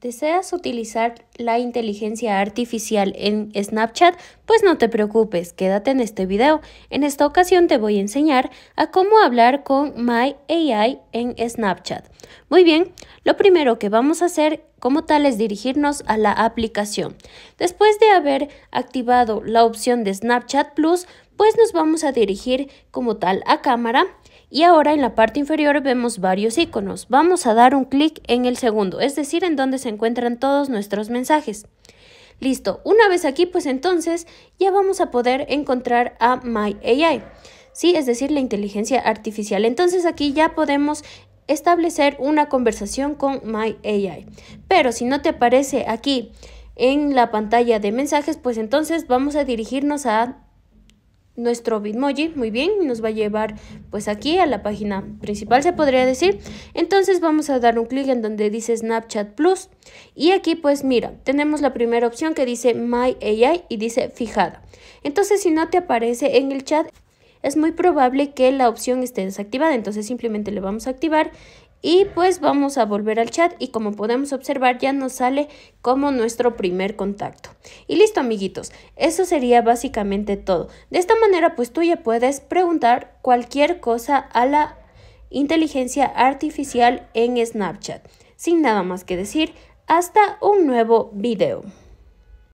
¿Deseas utilizar la inteligencia artificial en Snapchat? Pues no te preocupes, quédate en este video. En esta ocasión te voy a enseñar a cómo hablar con My AI en Snapchat. Muy bien, lo primero que vamos a hacer como tal es dirigirnos a la aplicación. Después de haber activado la opción de Snapchat Plus, pues nos vamos a dirigir como tal a cámara y ahora en la parte inferior vemos varios iconos. Vamos a dar un clic en el segundo, es decir, en donde se encuentran todos nuestros mensajes. Listo, una vez aquí, pues entonces ya vamos a poder encontrar a MyAI. ¿sí? Es decir, la inteligencia artificial. Entonces aquí ya podemos establecer una conversación con MyAI. Pero si no te aparece aquí en la pantalla de mensajes, pues entonces vamos a dirigirnos a nuestro Bitmoji, muy bien, nos va a llevar pues aquí a la página principal se podría decir. Entonces vamos a dar un clic en donde dice Snapchat Plus y aquí pues mira, tenemos la primera opción que dice My AI y dice fijada. Entonces si no te aparece en el chat es muy probable que la opción esté desactivada, entonces simplemente le vamos a activar y pues vamos a volver al chat y como podemos observar ya nos sale como nuestro primer contacto. Y listo amiguitos, eso sería básicamente todo. De esta manera pues tú ya puedes preguntar cualquier cosa a la inteligencia artificial en Snapchat. Sin nada más que decir, hasta un nuevo video.